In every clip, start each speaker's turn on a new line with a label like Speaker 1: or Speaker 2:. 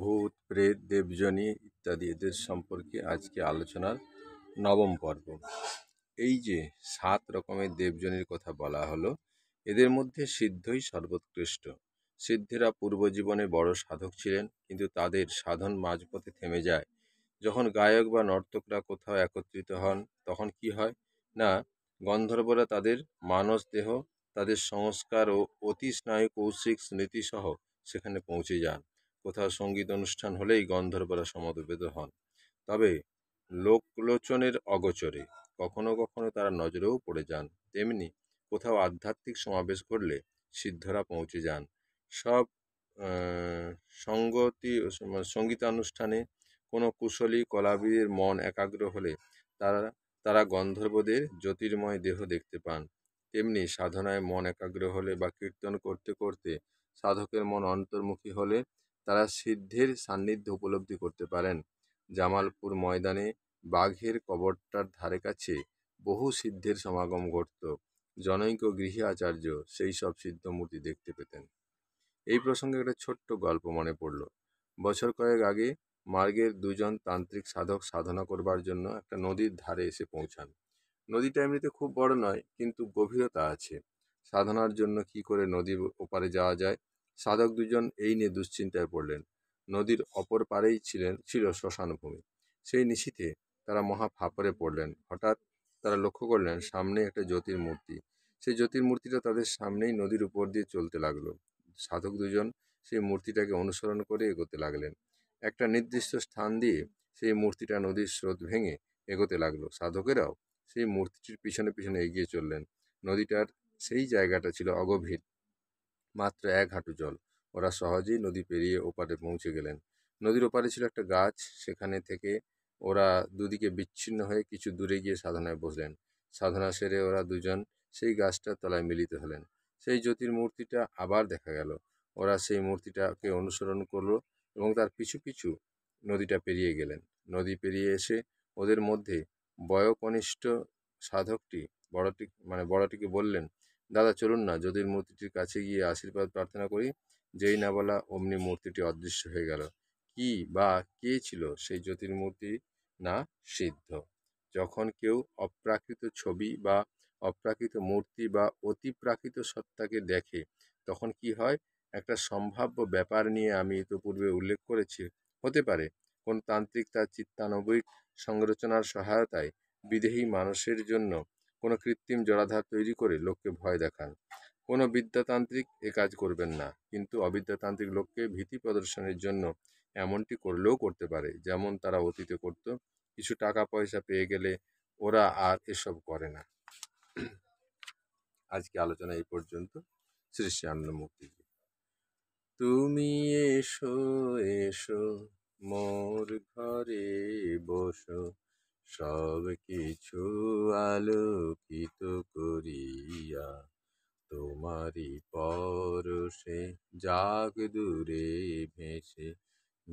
Speaker 1: ভূত প্রেত দেবজনী ইত্যাদি এদের সম্পর্কে আজকে আলোচনার নবম পর্ব এই যে সাত রকমের দেবজনীর কথা বলা হলো এদের মধ্যে সিদ্ধই সর্বোৎকৃষ্ট সিদ্ধেরা পূর্বজীবনে বড় সাধক ছিলেন কিন্তু তাদের সাধন মাঝপথে থেমে যায় যখন গায়ক বা নর্তকরা কোথাও একত্রিত হন তখন কি হয় না গন্ধর্বরা তাদের মানস দেহ তাদের সংস্কার ও অতি স্নায়ু কৌশিক স্মৃতিসহ সেখানে পৌঁছে যান কোথাও সঙ্গীত অনুষ্ঠান হলেই গন্ধর্বরা সমবেত হন তবে লোকলোচনের অগোচরে কখনো কখনো তারা নজরেও পড়ে যান তেমনি কোথাও আধ্যাত্মিক সমাবেশ করলে সিদ্ধরা পৌঁছে যান সব সঙ্গতি মানে সঙ্গীতানুষ্ঠানে কোনো কুশলী কলাবিদের মন একাগ্র হলে তারা তারা গন্ধর্বদের জ্যোতির্ময় দেহ দেখতে পান তেমনি সাধনায় মন একাগ্র হলে বা কীর্তন করতে করতে সাধকের মন অন্তর্মুখী হলে তারা সিদ্ধির সান্নিধ্য উপলব্ধি করতে পারেন জামালপুর ময়দানে বাঘের কবরটার ধারে কাছে বহু সিদ্ধের সমাগম ঘটত জনৈক গৃহী আচার্য সেই সব সিদ্ধমূর্তি দেখতে পেতেন এই প্রসঙ্গে একটা ছোট্ট গল্প মনে পড়ল বছর কয়েক আগে মার্গের দুজন তান্ত্রিক সাধক সাধনা করবার জন্য একটা নদীর ধারে এসে পৌঁছান নদীটা এমনিতে খুব বড় নয় কিন্তু গভীরতা আছে সাধনার জন্য কি করে নদীর ওপারে যাওয়া যায় সাধক দুজন এই নিয়ে দুশ্চিন্তায় পড়লেন নদীর অপর পারেই ছিলেন ছিল শ্মশানভূমি সেই নিশিতে তারা মহা ফাপরে পড়লেন হঠাৎ তারা লক্ষ্য করলেন সামনে একটা জ্যোতির মূর্তি সেই জ্যোতির মূর্তিটা তাদের সামনেই নদীর উপর দিয়ে চলতে লাগলো সাধক দুজন সেই মূর্তিটাকে অনুসরণ করে এগোতে লাগলেন একটা নির্দিষ্ট স্থান দিয়ে সেই মূর্তিটা নদীর স্রোত ভেঙে এগোতে লাগলো সাধকেরাও সেই মূর্তিটির পিছনে পিছনে এগিয়ে চললেন নদীটার সেই জায়গাটা ছিল অগভীর মাত্র এক হাঁটু জল ওরা সহজেই নদী পেরিয়ে ওপারে পৌঁছে গেলেন নদীর ওপারে ছিল একটা গাছ সেখানে থেকে ওরা দুদিকে বিচ্ছিন্ন হয়ে কিছু দূরে গিয়ে সাধনায় বসলেন সাধনা সেরে ওরা দুজন সেই গাছটার তলায় মিলিত হলেন সেই জ্যোতির মূর্তিটা আবার দেখা গেল ওরা সেই মূর্তিটাকে অনুসরণ করলো এবং তার পিছু পিছু নদীটা পেরিয়ে গেলেন নদী পেরিয়ে এসে ওদের মধ্যে বয়কনিষ্ঠ সাধকটি বড়টি মানে বড়টিকে বললেন দাদা চলুন না যদির মূর্তিটির কাছে গিয়ে আশীর্বাদ প্রার্থনা করি যেই না বলা অমনি মূর্তিটি অদৃশ্য হয়ে গেল কি বা কে ছিল সেই জ্যোতির মূর্তি না সিদ্ধ যখন কেউ অপ্রাকৃত ছবি বা অপ্রাকৃত মূর্তি বা অতিপ্রাকৃত সত্তাকে দেখে তখন কি হয় একটা সম্ভাব্য ব্যাপার নিয়ে আমি ইতোপূর্বে উল্লেখ করেছি হতে পারে কোন তান্ত্রিক তার চিত্তানবিক সংরচনার সহায়তায় বিদেহী মানুষের জন্য কোনো কৃত্রিম জড়াধার তৈরি করে লোককে ভয় দেখান কোনো বিদ্যাতান্ত্রিক এ কাজ করবেন না কিন্তু অবিদ্যাতান্ত্রিক লোককে ভীতি প্রদর্শনের জন্য এমনটি করলেও করতে পারে যেমন তারা অতীতে করত কিছু টাকা পয়সা পেয়ে গেলে ওরা আর এসব করে না আজকে আলোচনা এই পর্যন্ত শ্রী শ্রী আনন্দ তুমি এসো এসো মোর ঘরে বসো সব কিছু আলোকিত করিয়া তোমারি পরশে যাক দূরে ভেসে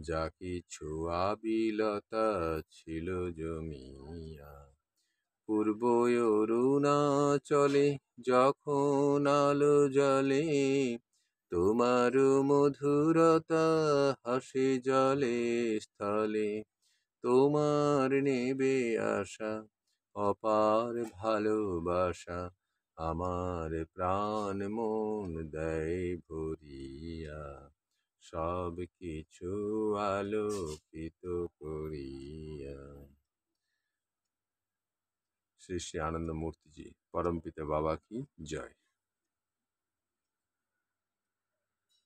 Speaker 1: যা কিছু আবিলতা ছিল জমিয়া পূর্ব চলে যখন আলো জলে তোমার মধুরতা হাসে জলে স্থলে তোমার নেবে আশা অপার ভালোবাসা আমার প্রাণ মন দেয় ভরিয়া সব কিছু আলোকিত করিয়া শ্রী শ্রী আনন্দমূর্তিজি পরমপিতা বাবা কি জয়